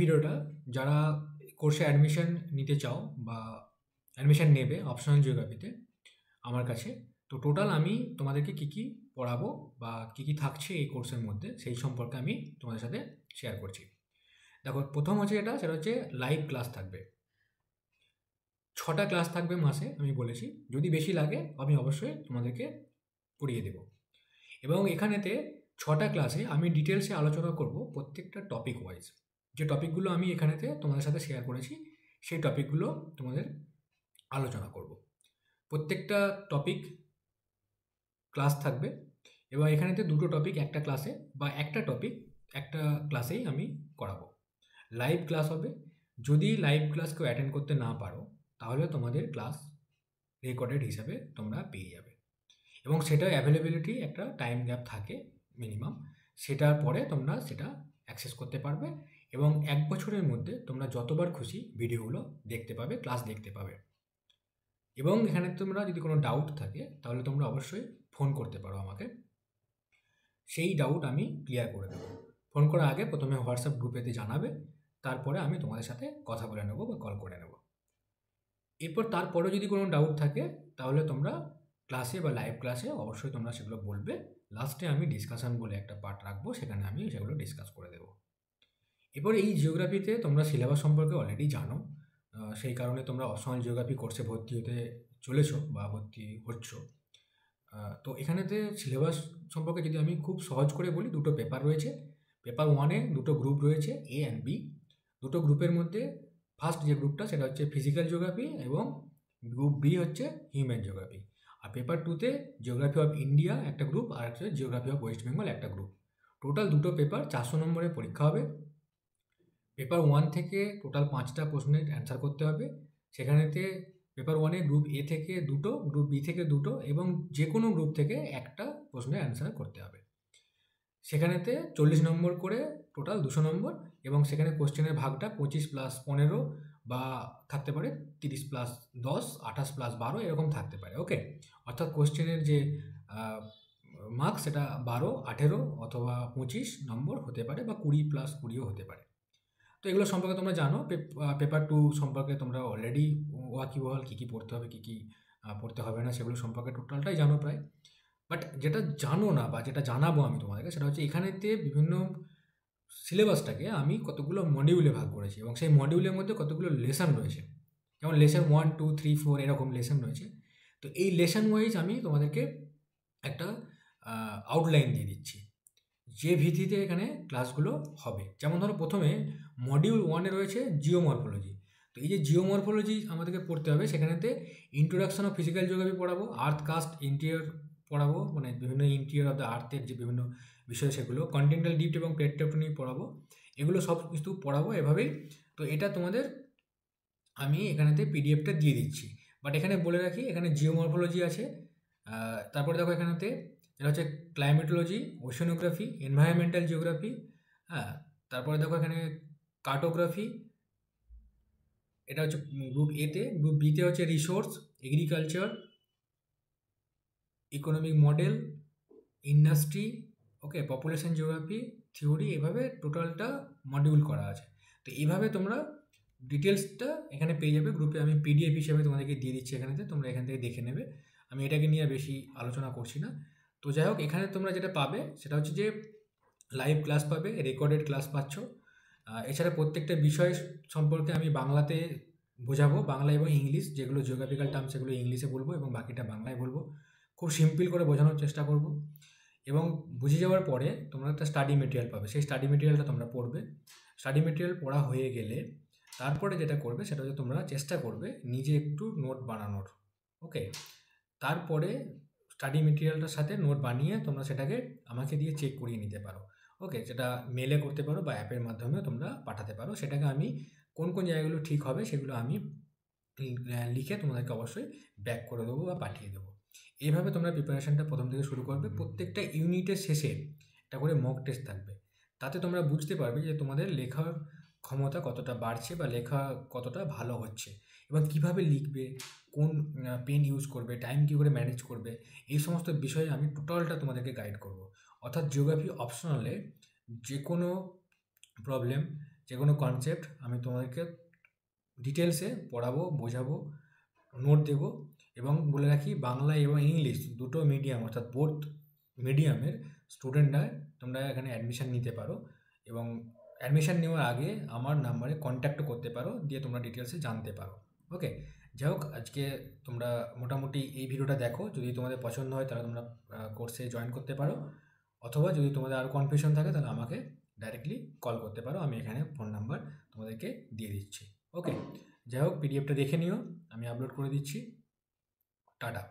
ভিডিওটা যারা কোর্সে অ্যাডমিশন নিতে চাও বা অ্যাডমিশন নেবে অপশনাল জিওগ্রাফিতে আমার কাছে তো টোটাল আমি তোমাদেরকে কী কী পড়াবো বা কী কী থাকছে এই কোর্সের মধ্যে সেই সম্পর্কে আমি তোমাদের সাথে শেয়ার করছি দেখো প্রথম হচ্ছে এটা সেটা হচ্ছে লাইভ ক্লাস থাকবে ছটা ক্লাস থাকবে মাসে আমি বলেছি যদি বেশি লাগে আমি অবশ্যই তোমাদেরকে পড়িয়ে দেব এবং এখানেতে ছটা ক্লাসে আমি ডিটেলসে আলোচনা করব প্রত্যেকটা টপিক ওয়াইজ যে টপিকগুলো আমি এখানেতে তোমাদের সাথে শেয়ার করেছি সেই টপিকগুলো তোমাদের আলোচনা করব প্রত্যেকটা টপিক ক্লাস থাকবে এবং এখানেতে দুটো টপিক একটা ক্লাসে বা একটা টপিক একটা ক্লাসেই আমি করাবো লাইভ ক্লাস হবে যদি লাইভ ক্লাস কেউ অ্যাটেন্ড করতে না পারো তাহলে তোমাদের ক্লাস রেকর্ডেড হিসাবে তোমরা পেয়ে যাবে এবং সেটা অ্যাভেলেবিলিটি একটা টাইম গ্যাপ থাকে মিনিমাম সেটার পরে তোমরা সেটা অ্যাক্সেস করতে পারবে এবং এক বছরের মধ্যে তোমরা যতবার খুশি ভিডিওগুলো দেখতে পাবে ক্লাস দেখতে পাবে এবং এখানে তোমরা যদি কোনো ডাউট থাকে তাহলে তোমরা অবশ্যই ফোন করতে পারো আমাকে সেই ডাউট আমি ক্লিয়ার করে দেবো ফোন করার আগে প্রথমে হোয়াটসঅ্যাপ গ্রুপেতে জানাবে তারপরে আমি তোমাদের সাথে কথা বলে নেবো বা কল করে নেব এরপর তারপরেও যদি কোনো ডাউট থাকে তাহলে তোমরা ক্লাসে বা লাইভ ক্লাসে অবশ্যই তোমরা সেগুলো বলবে লাস্টে আমি ডিসকাশন বলে একটা পার্ট রাখবো সেখানে আমি সেগুলো ডিসকাস করে দেবো এবার এই জিওগ্রাফিতে তোমরা সিলেবাস সম্পর্কে অলরেডি জানো সেই কারণে তোমরা অসমাল জিওগ্রাফি কোর্সে ভর্তি হতে চলেছ বা ভর্তি হচ্ছ তো এখানেতে সিলেবাস সম্পর্কে যদি আমি খুব সহজ করে বলি দুটো পেপার রয়েছে পেপার ওয়ানে দুটো গ্রুপ রয়েছে এ অ্যান্ড বি দুটো গ্রুপের মধ্যে ফার্স্ট যে গ্রুপটা সেটা হচ্ছে ফিজিক্যাল জিওগ্রাফি এবং গ্রুপ বি হচ্ছে হিউম্যান জিওগ্রাফি আর পেপার টুতে জিওগ্রাফি অফ ইন্ডিয়া একটা গ্রুপ আর হচ্ছে জিওগ্রাফি অফ ওয়েস্ট বেঙ্গল একটা গ্রুপ টোটাল দুটো পেপার চারশো নম্বরে পরীক্ষা হবে পেপার ওয়ান থেকে টোটাল পাঁচটা প্রশ্নের অ্যান্সার করতে হবে সেখানেতে পেপার ওয়ানে গ্রুপ এ থেকে দুটো গ্রুপ বি থেকে দুটো এবং যে কোনো গ্রুপ থেকে একটা প্রশ্নের অ্যান্সার করতে হবে সেখানেতে চল্লিশ নম্বর করে টোটাল দুশো নম্বর এবং সেখানে কোশ্চেনের ভাগটা পঁচিশ প্লাস পনেরো বা থাকতে পারে তিরিশ প্লাস দশ আঠাশ প্লাস বারো এরকম থাকতে পারে ওকে অর্থাৎ কোশ্চেনের যে মার্কস সেটা বারো আঠেরো অথবা পঁচিশ নম্বর হতে পারে বা কুড়ি প্লাস কুড়িও হতে পারে তো এগুলো সম্পর্কে তোমরা জানো পেপার টু সম্পর্কে তোমরা অলরেডি ওয়াকিবহল কী কী পড়তে হবে কী কী পড়তে হবে না সেগুলো সম্পর্কে টোটালটাই জানো প্রায় বাট যেটা জানো না বা যেটা জানাবো আমি তোমাদেরকে সেটা হচ্ছে এখানেতে বিভিন্ন সিলেবাসটাকে আমি কতগুলো মডিউলে ভাগ করেছি এবং সেই মডিউলের মধ্যে কতগুলো লেসন রয়েছে যেমন lesson one two three four এরকম লেসন রয়েছে তো এই লেসন ওয়াইজ আমি তোমাদেরকে একটা আউটলাইন দিয়ে দিচ্ছি যে ভিত্তিতে এখানে ক্লাসগুলো হবে যেমন ধরো প্রথমে মডিউল ওয়ানে রয়েছে জিওমরফোলজি তো এই যে জিওমরফোলজি আমাদেরকে পড়তে হবে সেখানেতে ইন্ট্রোডাকশন অফ ফিজিক্যাল জিওগ্রাফি পড়াবো আর্থ কাস্ট ইন্টেরিয়র পড়াবো মানে বিভিন্ন ইন্টেরিয়র অফ দ্য আর্থের যে বিভিন্ন বিষয় সেগুলো কন্টিনেন্টাল ডিপ্ট এবং প্লেট টেপটনি পড়াবো এগুলো সব কিছু পড়াবো এভাবেই তো এটা তোমাদের আমি এখানেতে পিডিএফটা দিয়ে দিচ্ছি বাট এখানে বলে রাখি এখানে জিওমরফোলজি আছে তারপরে দেখো এখানেতে এটা হচ্ছে ক্লাইমেটোলজি ওশনোগ্রাফি এনভায়রনমেন্টাল জিওগ্রাফি হ্যাঁ তারপরে দেখো এখানে কার্টোগ্রাফি এটা হচ্ছে গ্রুপ এতে গ্রুপ বিতে হচ্ছে resource agriculture economic model industry okay population geography theory এভাবে টোটালটা মডিউল করা আছে তো এইভাবে তোমরা ডিটেলসটা এখানে পেয়ে যাবে গ্রুপে আমি পিডিএফ হিসেবে তোমাদেরকে দিয়ে দিচ্ছি এখানেতে তোমরা এখান থেকে দেখে নেবে আমি এটাকে নিয়ে বেশি আলোচনা করছি না তো যাই হোক এখানে তোমরা যেটা পাবে সেটা হচ্ছে যে লাইভ ক্লাস পাবে রেকর্ডেড ক্লাস পাচ্ছ এছাড়া প্রত্যেকটা বিষয় সম্পর্কে আমি বাংলাতে বোঝাবো বাংলা এবং ইংলিশ যেগুলো জিওগ্রাফিক্যাল টার্ম সেগুলো ইংলিশে বলবো এবং বাকিটা বাংলায় বলবো খুব সিম্পল করে বোঝানোর চেষ্টা করব এবং বুঝে যাওয়ার পরে তোমরা একটা স্টাডি মেটেরিয়াল পাবে সেই স্টাডি মেটেরিয়ালটা তোমরা পড়বে স্টাডি মেটেরিয়াল পড়া হয়ে গেলে তারপরে যেটা করবে সেটা হচ্ছে তোমরা চেষ্টা করবে নিজে একটু নোট বানানোর ওকে তারপরে স্টাডি মেটেরিয়ালটার সাথে নোট বানিয়ে তোমরা সেটাকে আমাকে দিয়ে চেক করিয়ে নিতে পারো ওকে যেটা মেলে করতে পারো বা অ্যাপের মাধ্যমেও তোমরা পাঠাতে পারো সেটাকে আমি কোন কোন জায়গাগুলো ঠিক হবে সেগুলো আমি লিখে তোমাদেরকে অবশ্যই ব্যাক করে দেবো বা পাঠিয়ে দেবো এইভাবে তোমরা প্রিপারেশানটা প্রথম থেকে শুরু করবে প্রত্যেকটা ইউনিটের শেষে একটা করে মক টেস্ট থাকবে তাতে তোমরা বুঝতে পারবে যে তোমাদের লেখার ক্ষমতা কতটা বাড়ছে বা লেখা কতটা ভালো হচ্ছে এবং কিভাবে লিখবে কোন পেন ইউজ করবে টাইম কী করে ম্যানেজ করবে এই সমস্ত বিষয়ে আমি টোটালটা তোমাদেরকে গাইড করব অর্থাৎ জিওগ্রাফি অপশনালে যে কোনো প্রবলেম যে কোনো কনসেপ্ট আমি তোমাদেরকে ডিটেলসে পড়াবো বোঝাবো নোট দেব এবং বলে রাখি বাংলা এবং ইংলিশ দুটো মিডিয়াম অর্থাৎ বোর্ড মিডিয়ামের স্টুডেন্টরা তোমরা এখানে অ্যাডমিশান নিতে পারো এবং অ্যাডমিশান নেওয়ার আগে আমার নাম্বারে কন্ট্যাক্ট করতে পারো দিয়ে তোমরা ডিটেলসে জানতে পারো ওকে যাই হোক আজকে তোমরা মোটামুটি এই ভিডিওটা দেখো যদি তোমাদের পছন্দ হয় তাহলে তোমরা কোর্সে জয়েন করতে পারো অথবা যদি তোমাদের আরও কনফিউশন থাকে তাহলে আমাকে ডাইরেক্টলি কল করতে পারো আমি এখানে ফোন নাম্বার তোমাদেরকে দিয়ে দিচ্ছি ওকে যাই হোক পিডিএফটা দেখে নিও আমি আপলোড করে দিচ্ছি টাটা